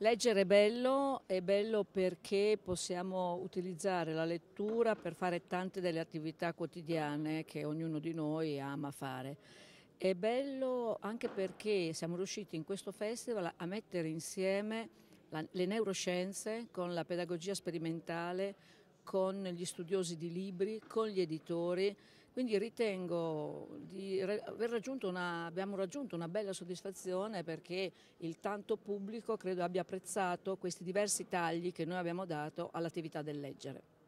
Leggere è bello, è bello perché possiamo utilizzare la lettura per fare tante delle attività quotidiane che ognuno di noi ama fare. È bello anche perché siamo riusciti in questo festival a mettere insieme la, le neuroscienze con la pedagogia sperimentale, con gli studiosi di libri, con gli editori, quindi ritengo di raggiunto una, abbiamo raggiunto una bella soddisfazione perché il tanto pubblico credo abbia apprezzato questi diversi tagli che noi abbiamo dato all'attività del leggere.